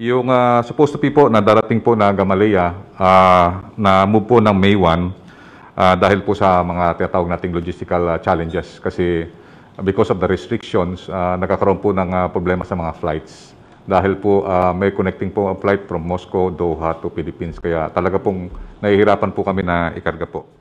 Yung uh, supposed to be po na darating po na Gamaleya uh, na move po ng May 1 uh, ah, dahil po sa mga tinatawag nating logistical uh, challenges kasi because of the restrictions, uh, nagkakaroon po ng uh, problema sa mga flights. Dahil po uh, may connecting po ang flight from Moscow, Doha to Philippines. Kaya talaga pong nahihirapan po kami na ikarga po.